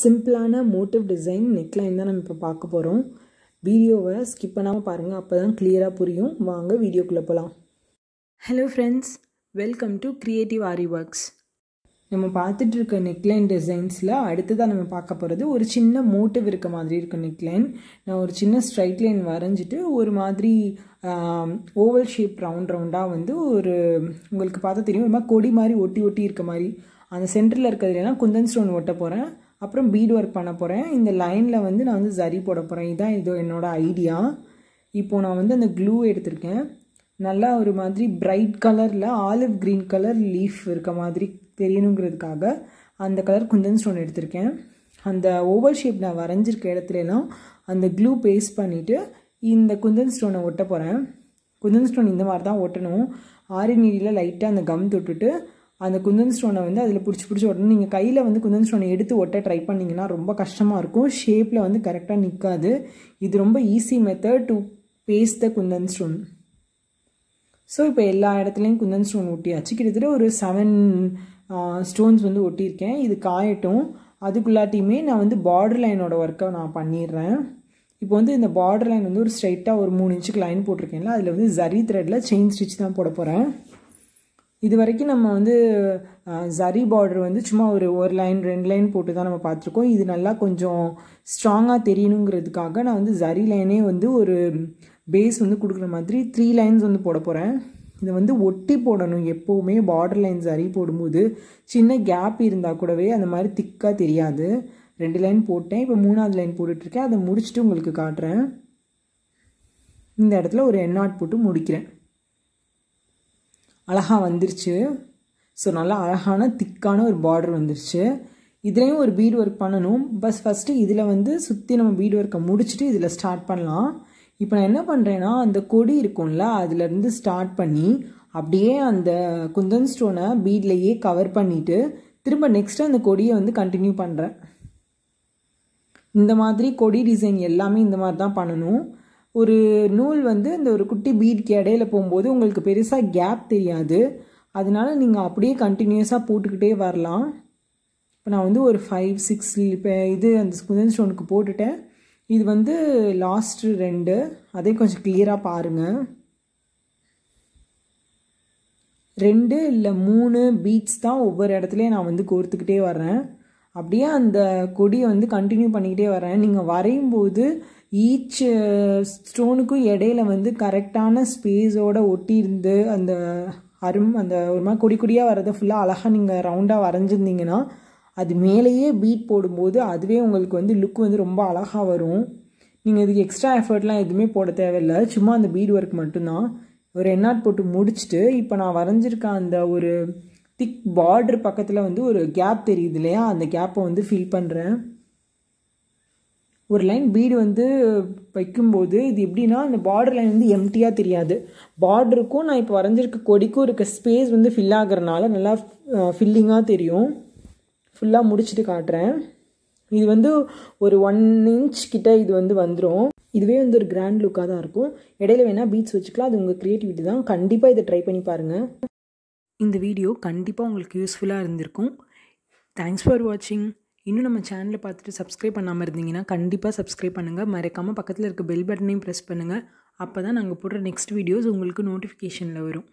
சிம்பிளான motive design neckline தான் நம்ம இப்போ பார்க்க போகிறோம் வீடியோவை ஸ்கிப் பண்ணாமல் பாருங்கள் அப்போ தான் கிளியராக புரியும் வாங்க வீடியோக்குள்ளே போகலாம் hello friends welcome to creative Aari works நம்ம பார்த்துட்டு இருக்க நெக்லைன் டிசைன்ஸில் அடுத்ததாக நம்ம பார்க்க போகிறது ஒரு சின்ன மோட்டிவ் இருக்க மாதிரி இருக்க நெக்லைன் நான் ஒரு சின்ன ஸ்ட்ரைட் லைன் வரைஞ்சிட்டு ஒரு மாதிரி ஓவல் ஷேப் ரவுண்ட் ரவுண்டாக வந்து ஒரு உங்களுக்கு பார்த்தா தெரியும் ஒரு மாதிரி கொடி மாதிரி ஒட்டி ஒட்டி இருக்க மாதிரி அந்த சென்டரில் இருக்கிறதுலாம் குந்தன் ஸ்டோன் ஒட்ட போகிறேன் அப்புறம் பீட் ஒர்க் பண்ண போகிறேன் இந்த லைனில் வந்து நான் வந்து ஜரி போட போகிறேன் இதுதான் இது என்னோடய ஐடியா இப்போது நான் வந்து அந்த க்ளூ எடுத்திருக்கேன் நல்லா ஒரு மாதிரி பிரைட் கலரில் ஆலிவ் க்ரீன் கலர் லீஃப் இருக்க மாதிரி தெரியணுங்கிறதுக்காக அந்த கலர் குந்தன் ஸ்டோன் எடுத்திருக்கேன் அந்த ஓவர் ஷேப் நான் வரைஞ்சிருக்க இடத்துலலாம் அந்த க்ளூ பேஸ்ட் பண்ணிவிட்டு இந்த குந்தன் ஸ்டோனை ஒட்ட போகிறேன் குந்தன் ஸ்டோன் இந்த மாதிரி தான் ஒட்டணும் ஆரி நீரில் லைட்டாக அந்த கம் தொட்டுட்டு அந்த குந்தன் ஸ்டோனை வந்து அதில் பிடிச்சி பிடிச்சி ஒட்டணும் நீங்கள் கையில் வந்து குந்தன் ஸ்டோனை எடுத்து ஒட்ட ட்ரை பண்ணிங்கன்னா ரொம்ப கஷ்டமாக இருக்கும் ஷேப்பில் வந்து கரெக்டாக நிற்காது இது ரொம்ப easy method to paste the kundan stone so இப்போ எல்லா இடத்துலையும் குந்தன் ஸ்டோன் ஒட்டியாச்சு கிட்டத்தட்ட ஒரு செவன் ஸ்டோன்ஸ் வந்து ஒட்டியிருக்கேன் இது காயட்டும் அதுக்குள்ளாட்டியுமே நான் வந்து பார்டர் லைனோட ஒர்க்கை நான் பண்ணிடுறேன் இப்போ வந்து இந்த பார்டர் லைன் வந்து ஒரு ஸ்ட்ரைட்டாக ஒரு மூணு இன்ச்சுக்கு லைன் போட்டிருக்கேன்ல அதில் வந்து ஜரி த்ரெட்டில் செயின் ஸ்டிச் தான் போட போகிறேன் இது வரைக்கும் நம்ம வந்து ஜரி பார்டர் வந்து சும்மா ஒரு ஒரு லைன் ரெண்டு லைன் போட்டு தான் நம்ம பார்த்துருக்கோம் இது நல்லா கொஞ்சம் ஸ்ட்ராங்காக தெரியணுங்கிறதுக்காக நான் வந்து ஜரி லைனே வந்து ஒரு பேஸ் வந்து கொடுக்குற மாதிரி த்ரீ லைன்ஸ் வந்து போட போகிறேன் இதை வந்து ஒட்டி போடணும் எப்போவுமே பார்டர் லைன் ஜரி போடும்போது சின்ன கேப் இருந்தால் கூடவே அந்த மாதிரி திக்காக தெரியாது ரெண்டு லைன் போட்டேன் இப்போ மூணாவது லைன் போட்டுட்ருக்கேன் அதை முடிச்சுட்டு உங்களுக்கு காட்டுறேன் இந்த இடத்துல ஒரு ஆட் போட்டு முடிக்கிறேன் அழகாக வந்துருச்சு ஸோ நல்லா அழகான திக்கான ஒரு பார்டர் வந்துருச்சு இதுலேயும் ஒரு பீட் ஒர்க் பண்ணணும் பஸ் ஃபஸ்ட்டு இதில் வந்து சுற்றி நம்ம பீட் ஒர்க்கை முடிச்சுட்டு இதில் ஸ்டார்ட் பண்ணலாம் இப்போ நான் என்ன பண்ணுறேன்னா அந்த கொடி இருக்கும்ல அதுலேருந்து ஸ்டார்ட் பண்ணி அப்படியே அந்த குந்தன் ஸ்டோனை பீட்லேயே கவர் பண்ணிவிட்டு திரும்ப நெக்ஸ்ட்டு அந்த கொடியை வந்து கண்டினியூ பண்ணுறேன் இந்த மாதிரி கொடி டிசைன் எல்லாமே இந்த மாதிரி தான் பண்ணணும் ஒரு நூல் வந்து இந்த ஒரு குட்டி பீட்க்கு இடையில போகும்போது உங்களுக்கு பெருசாக கேப் தெரியாது அதனால நீங்கள் அப்படியே கண்டினியூஸாக போட்டுக்கிட்டே வரலாம் இப்போ நான் வந்து ஒரு ஃபைவ் சிக்ஸ் இப்போ இது அந்த ஸ்புதன் ஸ்டோனுக்கு போட்டுட்டேன் இது வந்து லாஸ்ட்டு ரெண்டு அதே கொஞ்சம் கிளியராக பாருங்கள் ரெண்டு இல்லை மூணு பீட்ஸ் தான் ஒவ்வொரு இடத்துலையும் நான் வந்து கோர்த்துக்கிட்டே வரேன் அப்படியே அந்த கொடியை வந்து கண்டினியூ பண்ணிக்கிட்டே வரேன் நீங்கள் வரையும் போது ஈச் ஸ்டோனுக்கும் uh, இடையில வந்து கரெக்டான ஸ்பேஸோட ஒட்டி இருந்து அந்த அரும் அந்த ஒரு மாதிரி கொடி கொடியாக வர்றதை ஃபுல்லாக அழகாக நீங்கள் ரவுண்டாக வரைஞ்சிருந்தீங்கன்னா அது மேலேயே பீட் போடும்போது அதுவே உங்களுக்கு வந்து லுக் வந்து ரொம்ப அழகாக வரும் நீங்கள் இதுக்கு எக்ஸ்ட்ரா எஃபர்ட்லாம் எதுவுமே போட தேவையில்லை சும்மா அந்த பீட் ஒர்க் மட்டும்தான் ஒரு எண்ணாட் போட்டு முடிச்சுட்டு இப்போ நான் வரைஞ்சிருக்க அந்த ஒரு திக் பார்டர் பக்கத்தில் வந்து ஒரு கேப் தெரியுது இல்லையா அந்த கேப்பை வந்து ஃபில் பண்ணுறேன் ஒரு லைன் பீடு வந்து வைக்கும்போது இது எப்படின்னா அந்த பார்டர் லைன் வந்து எம்டியாக தெரியாது பார்டருக்கும் நான் இப்போ வரைஞ்சிருக்க கொடிக்கும் இருக்க ஸ்பேஸ் வந்து ஃபில் ஆகிறனால நல்லா ஃபில்லிங்காக தெரியும் ஃபுல்லாக முடிச்சுட்டு காட்டுறேன் இது வந்து ஒரு ஒன் இன்ச் கிட்ட இது வந்து வந்துடும் இதுவே வந்து ஒரு கிராண்ட் லுக்காக தான் இருக்கும் இடையில வேணால் பீட்ஸ் வச்சுக்கலாம் அது உங்கள் க்ரியேட்டிவிட்டி தான் கண்டிப்பாக இதை ட்ரை பண்ணி பாருங்கள் இந்த வீடியோ கண்டிப்பாக உங்களுக்கு யூஸ்ஃபுல்லாக இருந்திருக்கும் தேங்க்ஸ் ஃபார் வாட்சிங் இன்னும் நம்ம சேனலை பார்த்துட்டு சப்ஸ்கிரைப் பண்ணாமல் இருந்தீங்கன்னா கண்டிப்பாக சப்ஸ்கிரைப் பண்ணுங்கள் மறக்காமல் பக்கத்தில் இருக்க பெல் பட்டனையும் ப்ரெஸ் பண்ணுங்கள் அப்போ தான் நாங்கள் போடுற நெக்ஸ்ட் வீடியோஸ் உங்களுக்கு நோட்டிஃபிகேஷனில் வரும்